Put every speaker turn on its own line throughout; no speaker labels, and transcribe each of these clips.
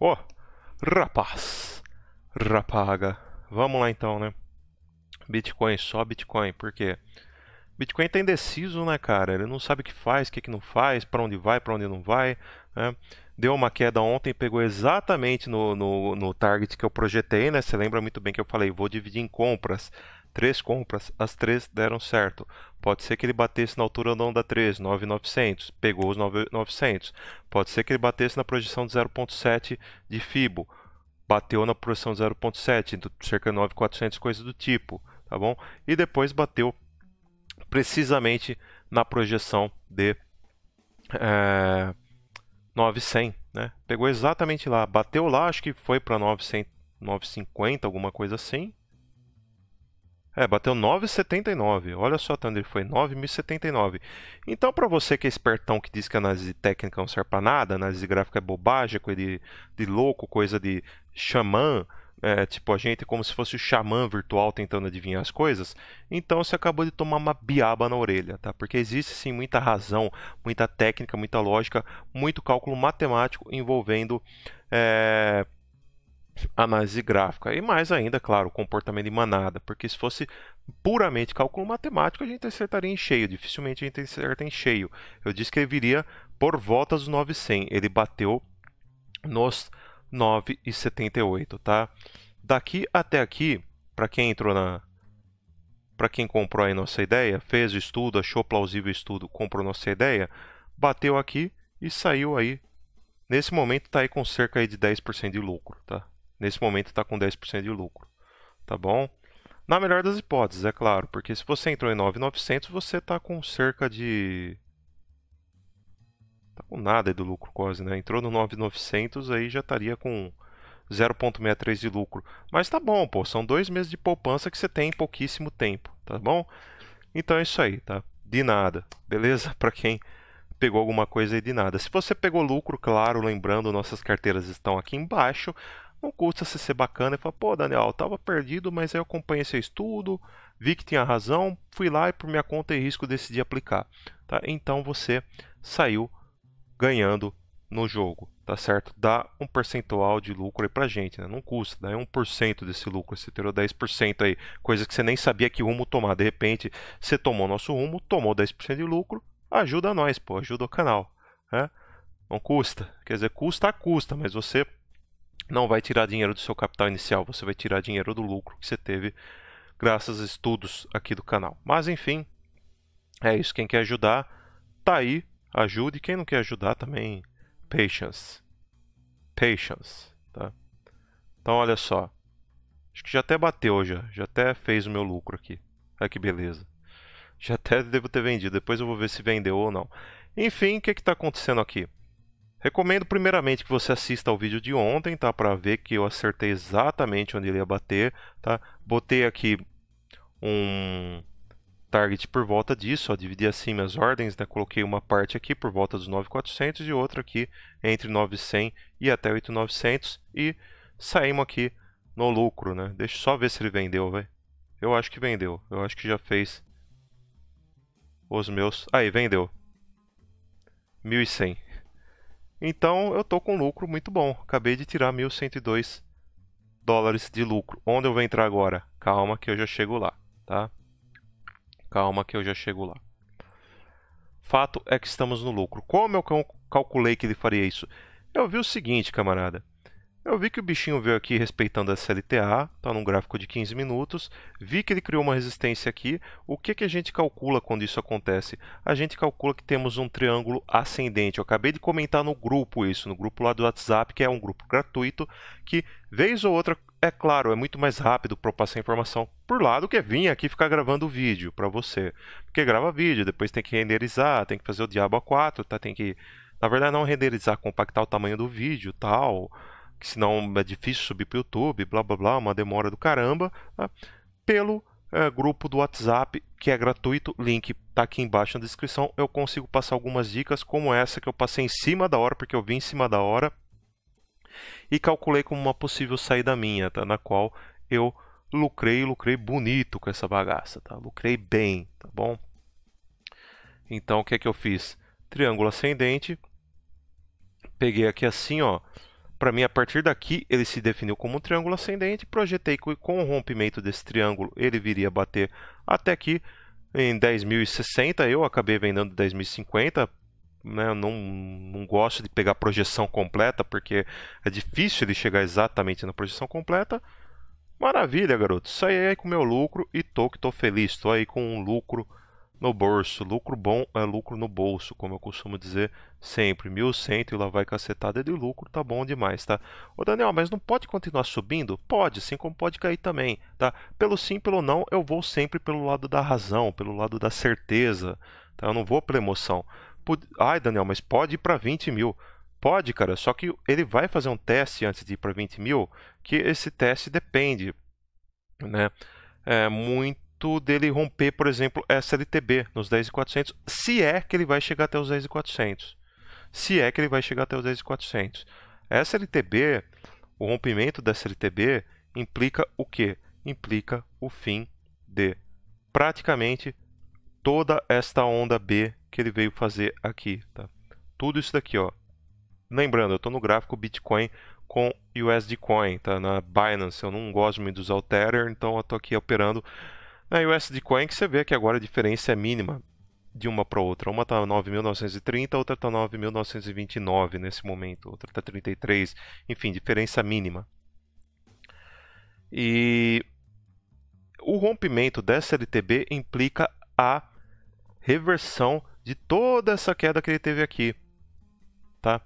Ó, oh, rapaz, rapaga. Vamos lá então, né? Bitcoin, só Bitcoin, por quê? Bitcoin tá indeciso, né, cara? Ele não sabe o que faz, o que, que não faz, para onde vai, para onde não vai, né? Deu uma queda ontem, pegou exatamente no, no, no target que eu projetei, né? Você lembra muito bem que eu falei, vou dividir em compras três compras, as três deram certo. Pode ser que ele batesse na altura não da 3, 9,900, pegou os 9,900. Pode ser que ele batesse na projeção de 0,7 de FIBO, bateu na projeção de 0,7, cerca de 9,400, coisa do tipo, tá bom? E depois bateu precisamente na projeção de é, eh, 9,100, né? Pegou exatamente lá, bateu lá, acho que foi para 9,50, alguma coisa assim, é, bateu 9,79. Olha só, Thunder, foi 9.079. Então, para você que é espertão que diz que a análise técnica não serve para nada, análise gráfica é bobagem, coisa de, de louco, coisa de xamã, é, tipo a gente é como se fosse o xamã virtual tentando adivinhar as coisas, então você acabou de tomar uma biaba na orelha, tá? Porque existe sim muita razão, muita técnica, muita lógica, muito cálculo matemático envolvendo. É análise gráfica. E mais ainda, claro, o comportamento de manada, porque se fosse puramente cálculo matemático, a gente acertaria em cheio, dificilmente a gente acerta em cheio. Eu disse que ele viria por volta dos 900, ele bateu nos 9,78, tá? Daqui até aqui, para quem entrou na para quem comprou a nossa ideia, fez o estudo, achou plausível o estudo, comprou nossa ideia, bateu aqui e saiu aí. Nesse momento está aí com cerca aí de 10% de lucro, tá? Nesse momento está com 10% de lucro, tá bom? Na melhor das hipóteses, é claro, porque se você entrou em 9,900, você está com cerca de... Tá com nada do lucro quase, né? Entrou no 9,900, aí já estaria com 0,63 de lucro. Mas tá bom, pô, são dois meses de poupança que você tem em pouquíssimo tempo, tá bom? Então é isso aí, tá? De nada, beleza? Para quem pegou alguma coisa aí de nada. Se você pegou lucro, claro, lembrando, nossas carteiras estão aqui embaixo. Não custa você ser bacana e falar, pô, Daniel, tava perdido, mas aí eu acompanhei seu estudo, vi que tinha razão, fui lá e por minha conta e risco decidi aplicar. Tá? Então você saiu ganhando no jogo, tá certo? Dá um percentual de lucro aí pra gente, né? Não custa, dá né? 1% desse lucro, você tirou 10% aí, coisa que você nem sabia que rumo tomar. De repente, você tomou nosso rumo, tomou 10% de lucro, ajuda nós, pô, ajuda o canal, né? Não custa, quer dizer, custa, custa, mas você não vai tirar dinheiro do seu capital inicial, você vai tirar dinheiro do lucro que você teve graças a estudos aqui do canal. Mas enfim, é isso. Quem quer ajudar, tá aí, ajude. Quem não quer ajudar também, patience. Patience, tá? Então olha só. Acho que já até bateu já, já até fez o meu lucro aqui. Olha que beleza. Já até devo ter vendido, depois eu vou ver se vendeu ou não. Enfim, o que está acontecendo aqui? Recomendo primeiramente que você assista ao vídeo de ontem, tá? Para ver que eu acertei exatamente onde ele ia bater, tá? Botei aqui um target por volta disso, ó, dividi assim minhas ordens, né? Coloquei uma parte aqui por volta dos 9.400 e outra aqui entre 9.100 e até 8.900 e saímos aqui no lucro, né? Deixa eu só ver se ele vendeu, velho. Eu acho que vendeu. Eu acho que já fez os meus. Aí, vendeu. 1.100. Então eu estou com lucro muito bom. Acabei de tirar 1.102 dólares de lucro. Onde eu vou entrar agora? Calma que eu já chego lá, tá? Calma que eu já chego lá. Fato é que estamos no lucro. Como eu calculei que ele faria isso? Eu vi o seguinte, camarada. Eu vi que o bichinho veio aqui respeitando a SLTA, está num gráfico de 15 minutos, vi que ele criou uma resistência aqui. O que, que a gente calcula quando isso acontece? A gente calcula que temos um triângulo ascendente. Eu acabei de comentar no grupo isso, no grupo lá do WhatsApp, que é um grupo gratuito, que vez ou outra, é claro, é muito mais rápido para passar informação por lá do que vir aqui ficar gravando o vídeo para você. Porque grava vídeo, depois tem que renderizar, tem que fazer o diabo a 4, tá? tem que... Na verdade, não renderizar, compactar o tamanho do vídeo tal que senão é difícil subir para o YouTube, blá blá blá, uma demora do caramba, tá? pelo é, grupo do WhatsApp, que é gratuito, link tá aqui embaixo na descrição. Eu consigo passar algumas dicas, como essa que eu passei em cima da hora, porque eu vim em cima da hora, e calculei como uma possível saída minha, tá? na qual eu lucrei, lucrei bonito com essa bagaça, tá? lucrei bem, tá bom? Então, o que é que eu fiz? Triângulo ascendente, peguei aqui assim, ó, para mim, a partir daqui, ele se definiu como um triângulo ascendente. Projetei que com o rompimento desse triângulo, ele viria a bater até aqui em 10.060. Eu acabei vendendo 10.050. Né? Não, não gosto de pegar projeção completa, porque é difícil ele chegar exatamente na projeção completa. Maravilha, garoto. Saí aí é com meu lucro e tô que tô feliz. Tô aí com um lucro no bolso. Lucro bom é lucro no bolso, como eu costumo dizer sempre. 1.100 e lá vai cacetada de lucro, tá bom demais, tá? Ô Daniel, mas não pode continuar subindo? Pode, assim como pode cair também, tá? Pelo sim, pelo não, eu vou sempre pelo lado da razão, pelo lado da certeza, tá? Eu não vou pela emoção. Pod... Ai, Daniel, mas pode ir para 20 mil. Pode, cara, só que ele vai fazer um teste antes de ir para 20 mil, que esse teste depende, né? É muito ponto dele romper, por exemplo, SLTB nos 10.400, se é que ele vai chegar até os 10.400. Se é que ele vai chegar até os 10.400. SLTB, o rompimento da SLTB implica o quê? Implica o fim de praticamente toda esta onda B que ele veio fazer aqui. Tá? Tudo isso daqui, ó. Lembrando, eu estou no gráfico Bitcoin com USD Coin, tá? na Binance. Eu não gosto muito dos Alterer, então eu estou aqui operando na é, USD Coin que você vê que agora a diferença é mínima de uma para outra. Uma está 9.930, outra está 9.929 nesse momento, outra está 33, enfim, diferença mínima. E o rompimento dessa LTB implica a reversão de toda essa queda que ele teve aqui, tá?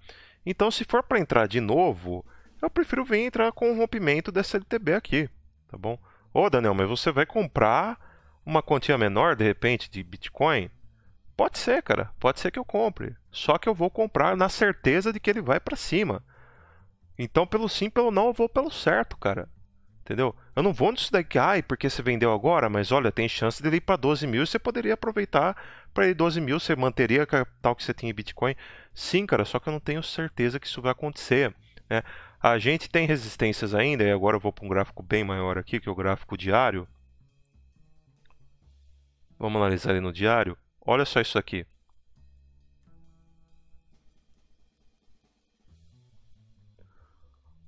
Então, se for para entrar de novo, eu prefiro vir entrar com o rompimento dessa LTB aqui, tá bom? Ô, oh, Daniel, mas você vai comprar uma quantia menor, de repente, de Bitcoin? Pode ser, cara. Pode ser que eu compre. Só que eu vou comprar na certeza de que ele vai para cima. Então, pelo sim, pelo não, eu vou pelo certo, cara. Entendeu? Eu não vou nisso daqui, ai, porque você vendeu agora, mas olha, tem chance dele ir para 12 mil e você poderia aproveitar para ir 12 mil, você manteria a capital que você tinha em Bitcoin. Sim, cara, só que eu não tenho certeza que isso vai acontecer. Né? A gente tem resistências ainda, e agora eu vou para um gráfico bem maior aqui, que é o gráfico diário. Vamos analisar ele no diário. Olha só isso aqui.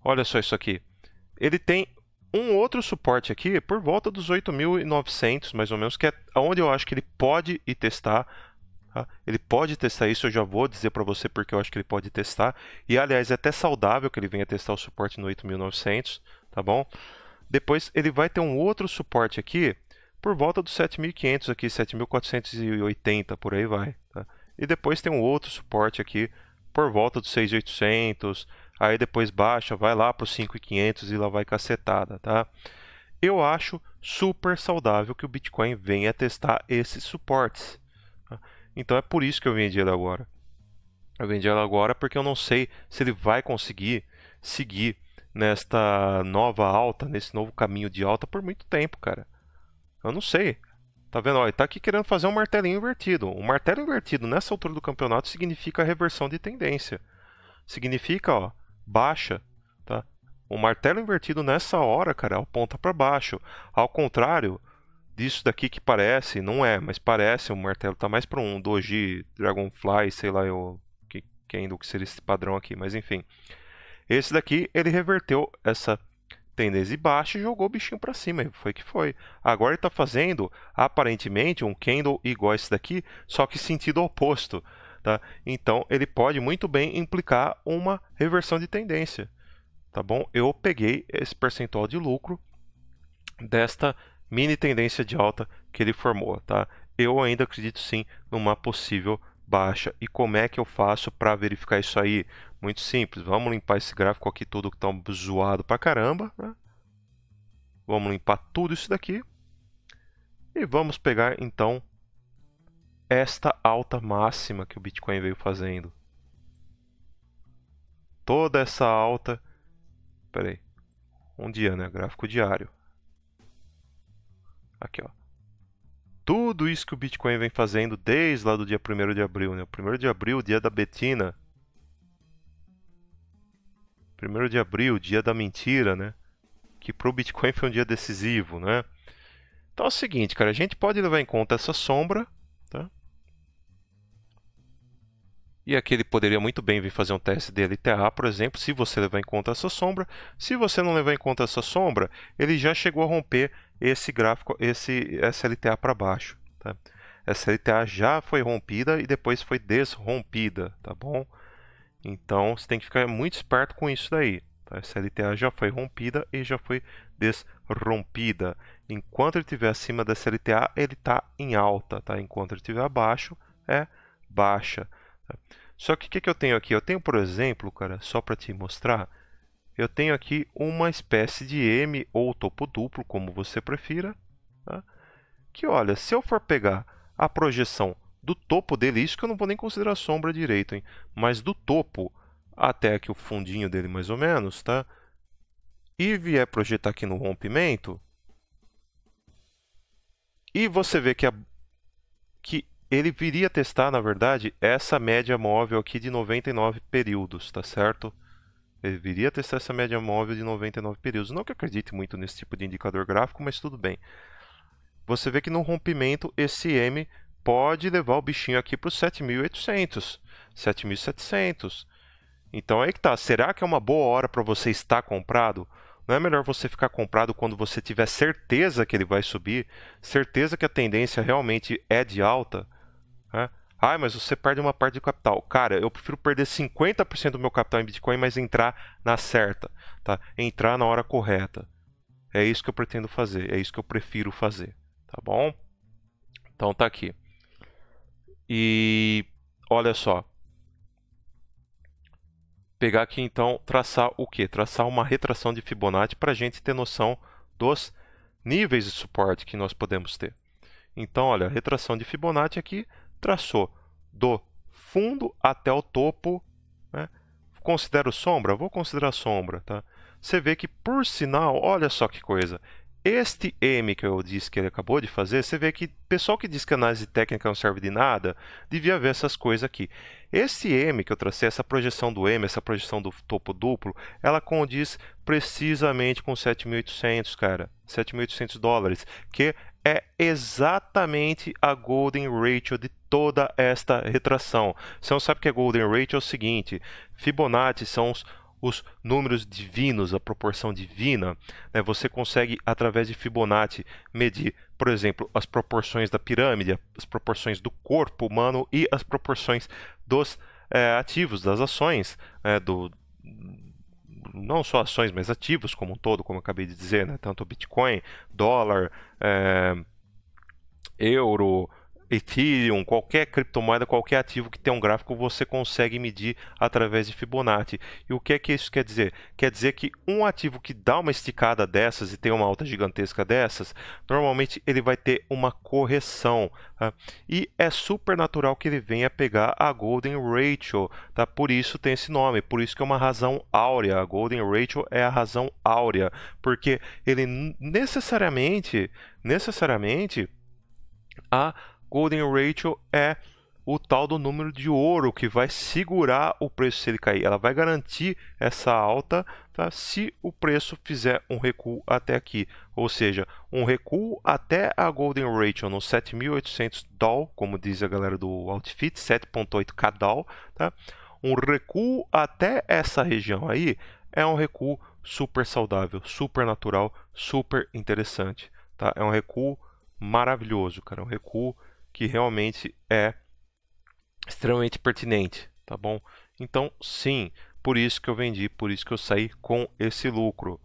Olha só isso aqui. Ele tem um outro suporte aqui por volta dos 8.900, mais ou menos, que é onde eu acho que ele pode ir testar Tá? Ele pode testar isso, eu já vou dizer para você porque eu acho que ele pode testar. E, aliás, é até saudável que ele venha testar o suporte no 8900, tá bom? Depois ele vai ter um outro suporte aqui por volta dos 7500 aqui, 7480, por aí vai. Tá? E depois tem um outro suporte aqui por volta dos 6800, aí depois baixa, vai lá para os 5500 e lá vai cacetada, tá? Eu acho super saudável que o Bitcoin venha testar esses suportes. Então é por isso que eu vendi ele agora. Eu vendi ele agora porque eu não sei se ele vai conseguir seguir nesta nova alta, nesse novo caminho de alta por muito tempo, cara. Eu não sei. Tá vendo? Ó, ele tá aqui querendo fazer um martelinho invertido. Um martelo invertido nessa altura do campeonato significa reversão de tendência. Significa, ó, baixa, tá? O martelo invertido nessa hora, cara, aponta para baixo. Ao contrário, disso daqui que parece, não é, mas parece, o martelo tá mais para um Doji, Dragonfly, sei lá eu, que, que o que seria esse padrão aqui, mas enfim. Esse daqui, ele reverteu essa tendência baixa e jogou o bichinho para cima, e foi que foi. Agora ele está fazendo, aparentemente, um candle igual esse daqui, só que sentido oposto. Tá? Então ele pode muito bem implicar uma reversão de tendência. Tá bom? Eu peguei esse percentual de lucro desta mini tendência de alta que ele formou, tá? Eu ainda acredito sim numa possível baixa. E como é que eu faço para verificar isso aí? Muito simples. Vamos limpar esse gráfico aqui todo que tá zoado pra caramba, né? Vamos limpar tudo isso daqui. E vamos pegar então esta alta máxima que o Bitcoin veio fazendo. Toda essa alta. Peraí. Um dia, né? Gráfico diário. Aqui, ó. Tudo isso que o Bitcoin vem fazendo desde lá do dia 1 de abril, né? 1 de abril, dia da Betina. 1 de abril, dia da mentira, né? Que pro Bitcoin foi um dia decisivo, né? Então é o seguinte, cara, a gente pode levar em conta essa sombra, tá? E aqui ele poderia muito bem vir fazer um teste de LTA, por exemplo, se você levar em conta essa sombra. Se você não levar em conta essa sombra, ele já chegou a romper esse gráfico, esse SLTA para baixo. Tá? Essa LTA já foi rompida e depois foi desrompida, tá bom? Então você tem que ficar muito esperto com isso daí. Tá? Essa LTA já foi rompida e já foi desrompida. Enquanto ele estiver acima dessa LTA, ele está em alta, tá? Enquanto ele estiver abaixo, é baixa. Só que o que, que eu tenho aqui? Eu tenho, por exemplo, cara, só para te mostrar, eu tenho aqui uma espécie de M ou topo duplo, como você prefira, tá? que olha, se eu for pegar a projeção do topo dele, isso que eu não vou nem considerar a sombra direito, hein? mas do topo até aqui o fundinho dele mais ou menos, tá? e vier projetar aqui no rompimento, e você vê que, a, que ele viria testar, na verdade, essa média móvel aqui de 99 períodos, tá certo? Ele viria testar essa média móvel de 99 períodos. Não que acredite muito nesse tipo de indicador gráfico, mas tudo bem. Você vê que no rompimento esse M pode levar o bichinho aqui para os 7.800, 7.700. Então aí que tá, será que é uma boa hora para você estar comprado? Não é melhor você ficar comprado quando você tiver certeza que ele vai subir, certeza que a tendência realmente é de alta? Né? Ah, mas você perde uma parte do capital. Cara, eu prefiro perder 50% do meu capital em Bitcoin, mas entrar na certa, tá? Entrar na hora correta. É isso que eu pretendo fazer, é isso que eu prefiro fazer, tá bom? Então tá aqui. E olha só. Pegar aqui então, traçar o que? Traçar uma retração de Fibonacci para a gente ter noção dos níveis de suporte que nós podemos ter. Então, olha, retração de Fibonacci aqui traçou do fundo até o topo. Né? Considero sombra? Vou considerar sombra. Tá? Você vê que, por sinal, olha só que coisa. Este M que eu disse que ele acabou de fazer, você vê que pessoal que diz que análise técnica não serve de nada, devia ver essas coisas aqui. Esse M que eu tracei, essa projeção do M, essa projeção do topo duplo, ela condiz precisamente com 7.800, cara. 7.800 dólares, que é exatamente a golden ratio de toda esta retração. Você não sabe o que é golden ratio? É o seguinte: Fibonacci são os, os números divinos, a proporção divina. Né? Você consegue, através de Fibonacci, medir, por exemplo, as proporções da pirâmide, as proporções do corpo humano e as proporções dos é, ativos, das ações, é, do, não só ações, mas ativos como um todo, como eu acabei de dizer, né? tanto Bitcoin, dólar, é, euro, Ethereum, qualquer criptomoeda, qualquer ativo que tem um gráfico, você consegue medir através de Fibonacci. E o que é que isso quer dizer? Quer dizer que um ativo que dá uma esticada dessas e tem uma alta gigantesca dessas, normalmente ele vai ter uma correção. Tá? E é super natural que ele venha pegar a Golden Ratio, tá? por isso tem esse nome, por isso que é uma razão áurea. A Golden Ratio é a razão áurea, porque ele necessariamente, necessariamente, a Golden Ratio é o tal do número de ouro que vai segurar o preço se ele cair. Ela vai garantir essa alta tá? se o preço fizer um recuo até aqui. Ou seja, um recuo até a Golden Ratio no 7.800 DAL, como diz a galera do Outfit, 7.8k DAL. Tá? Um recuo até essa região aí é um recuo super saudável, super natural, super interessante. Tá? É um recuo maravilhoso, cara. É um recuo que realmente é extremamente pertinente, tá bom? Então, sim, por isso que eu vendi, por isso que eu saí com esse lucro,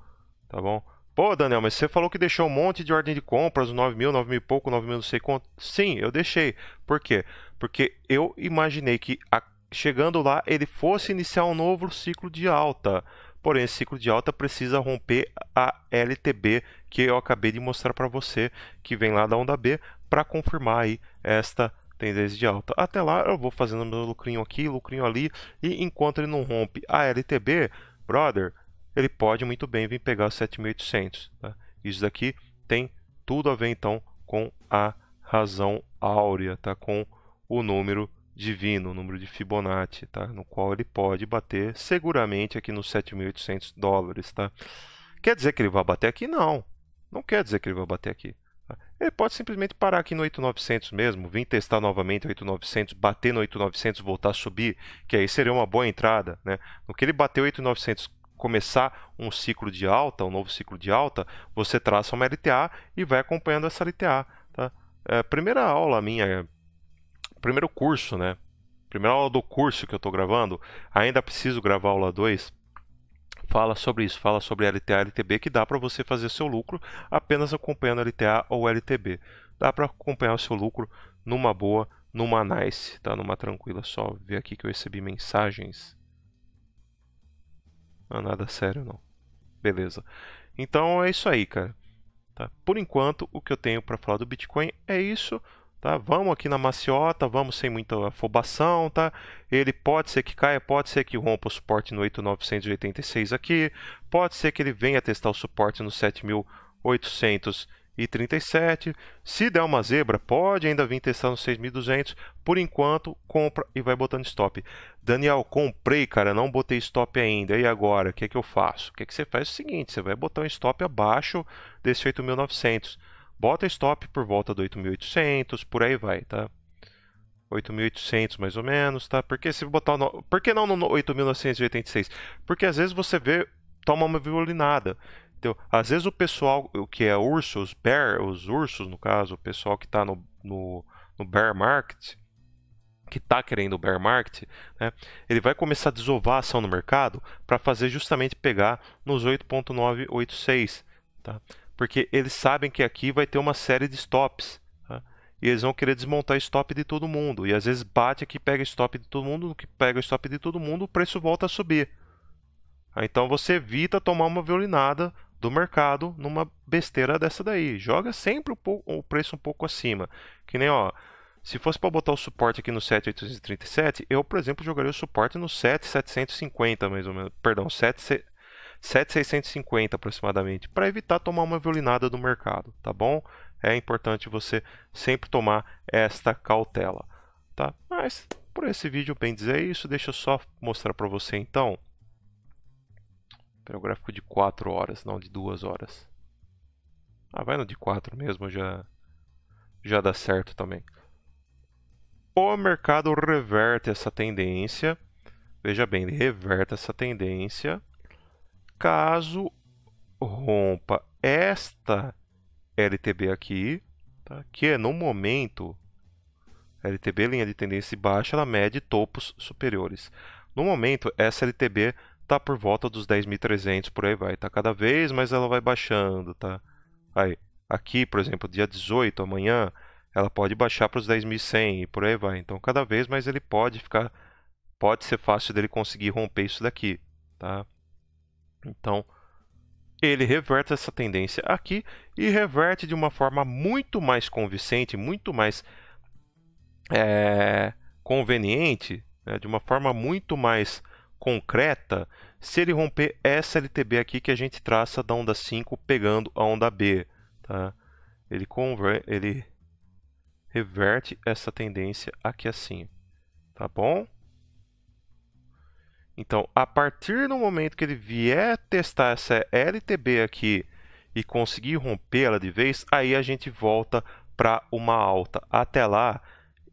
tá bom? Pô, Daniel, mas você falou que deixou um monte de ordem de compras, 9 mil, 9 mil e pouco, 9 mil não sei quanto. Sim, eu deixei. Por quê? Porque eu imaginei que a, chegando lá ele fosse iniciar um novo ciclo de alta. Porém, esse ciclo de alta precisa romper a LTB que eu acabei de mostrar para você, que vem lá da onda B, para confirmar aí esta tendência de alta. Até lá eu vou fazendo meu lucrinho aqui, lucrinho ali, e enquanto ele não rompe a LTB, brother, ele pode muito bem vir pegar 7.800. Tá? Né? Isso daqui tem tudo a ver então com a razão áurea, tá? com o número divino, o número de Fibonacci, tá? no qual ele pode bater seguramente aqui nos 7.800 dólares. Tá? Quer dizer que ele vai bater aqui? Não. Não quer dizer que ele vai bater aqui. Tá? Ele pode simplesmente parar aqui no 8.900 mesmo, vir testar novamente 8.900, bater no 8.900, voltar a subir, que aí seria uma boa entrada. Né? No que ele bateu 8.900, começar um ciclo de alta, um novo ciclo de alta, você traça uma LTA e vai acompanhando essa LTA. Tá? É, primeira aula minha primeiro curso, né? Primeira aula do curso que eu estou gravando, ainda preciso gravar aula 2. Fala sobre isso, fala sobre LTA, LTB, que dá para você fazer seu lucro apenas acompanhando LTA ou LTB. Dá para acompanhar o seu lucro numa boa, numa nice, tá? Numa tranquila só. Ver aqui que eu recebi mensagens. Não, é nada sério não. Beleza. Então é isso aí, cara. Tá? Por enquanto, o que eu tenho para falar do Bitcoin é isso. Tá? Vamos aqui na maciota, vamos sem muita afobação, tá? Ele pode ser que caia, pode ser que rompa o suporte no 8.986 aqui, pode ser que ele venha testar o suporte no 7.837. Se der uma zebra, pode ainda vir testar no 6.200. Por enquanto, compra e vai botando stop. Daniel, comprei, cara, não botei stop ainda. E agora, o que, é que eu faço? O que, é que você faz é o seguinte, você vai botar um stop abaixo desse 8.900 Bota stop por volta do 8.800, por aí vai, tá? 8.800 mais ou menos, tá? Porque se botar no... Por que não no 8.986? Porque às vezes você vê, toma uma violinada. Então, às vezes o pessoal, o que é urso, os bear, os ursos no caso, o pessoal que está no, no, no, bear market, que está querendo o bear market, né? Ele vai começar a desovar a ação no mercado para fazer justamente pegar nos 8.986, tá? porque eles sabem que aqui vai ter uma série de stops. Tá? E eles vão querer desmontar stop de todo mundo. E às vezes bate aqui, pega stop de todo mundo, que pega stop de todo mundo, o preço volta a subir. Tá? Então você evita tomar uma violinada do mercado numa besteira dessa daí. Joga sempre o preço um pouco acima. Que nem, ó, se fosse para botar o suporte aqui no 7837, eu, por exemplo, jogaria o suporte no 7750, mais ou menos. Perdão, 7750. 7,650 aproximadamente, para evitar tomar uma violinada do mercado, tá bom? É importante você sempre tomar esta cautela, tá? Mas por esse vídeo bem dizer isso, deixa eu só mostrar para você então. Pera, o gráfico de 4 horas, não de 2 horas. Ah, vai no de 4 mesmo, já já dá certo também. O mercado reverte essa tendência. Veja bem, ele reverte essa tendência caso rompa esta LTB aqui, tá? que é no momento LTB, linha de tendência baixa, ela mede topos superiores. No momento, essa LTB está por volta dos 10.300, por aí vai. Tá cada vez mais ela vai baixando, tá? Aí, aqui, por exemplo, dia 18, amanhã, ela pode baixar para os 10.100 e por aí vai. Então, cada vez mais ele pode ficar... Pode ser fácil dele conseguir romper isso daqui, tá? Então, ele reverte essa tendência aqui e reverte de uma forma muito mais convincente, muito mais é, conveniente, né? de uma forma muito mais concreta, se ele romper essa LTB aqui que a gente traça da onda 5 pegando a onda B. Tá? Ele, ele reverte essa tendência aqui assim, tá bom? Então, a partir do momento que ele vier testar essa LTB aqui e conseguir romper ela de vez, aí a gente volta para uma alta. Até lá,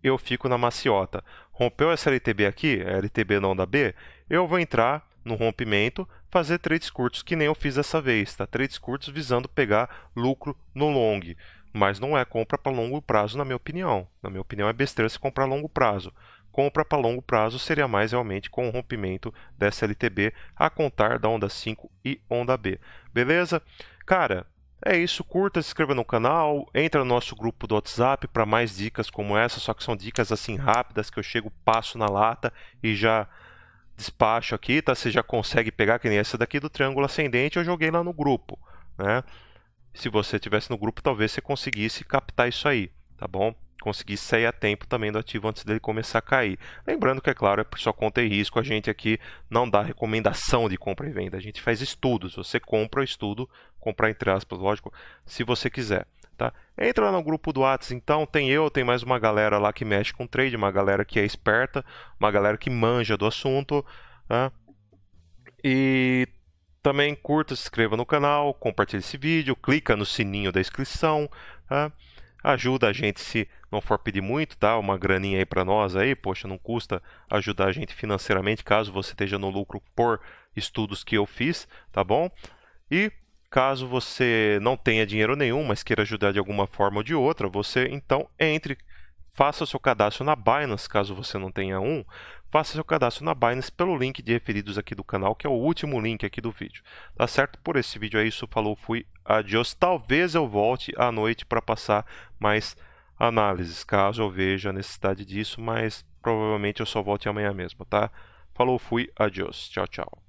eu fico na maciota. Rompeu essa LTB aqui, LTB não da B, eu vou entrar no rompimento, fazer trades curtos, que nem eu fiz dessa vez, tá? Trades curtos visando pegar lucro no long, mas não é compra para longo prazo, na minha opinião. Na minha opinião, é besteira se comprar longo prazo compra para longo prazo seria mais realmente com o rompimento dessa LTB a contar da onda 5 e onda B. Beleza? Cara, é isso, curta, se inscreva no canal, entra no nosso grupo do WhatsApp para mais dicas como essa, só que são dicas assim rápidas que eu chego, passo na lata e já despacho aqui, tá? Você já consegue pegar que nem essa daqui do triângulo ascendente, eu joguei lá no grupo, né? Se você tivesse no grupo, talvez você conseguisse captar isso aí, tá bom? conseguir sair a tempo também do ativo antes dele começar a cair. Lembrando que, é claro, é por sua conta e risco, a gente aqui não dá recomendação de compra e venda, a gente faz estudos. Você compra o estudo, comprar entre aspas, lógico, se você quiser. Tá? Entra lá no grupo do Whats, então tem eu, tem mais uma galera lá que mexe com trade, uma galera que é esperta, uma galera que manja do assunto. Né? E também curta, se inscreva no canal, compartilhe esse vídeo, clica no sininho da inscrição. Tá? Ajuda a gente se não for pedir muito, tá? Uma graninha aí para nós aí, poxa, não custa ajudar a gente financeiramente caso você esteja no lucro por estudos que eu fiz, tá bom? E caso você não tenha dinheiro nenhum, mas queira ajudar de alguma forma ou de outra, você então entre, faça seu cadastro na Binance, caso você não tenha um, faça seu cadastro na Binance pelo link de referidos aqui do canal, que é o último link aqui do vídeo. Tá certo? Por esse vídeo é isso. Falou, fui, adiós. Talvez eu volte à noite para passar mais análises, caso eu veja a necessidade disso, mas provavelmente eu só volte amanhã mesmo, tá? Falou, fui, adiós. Tchau, tchau.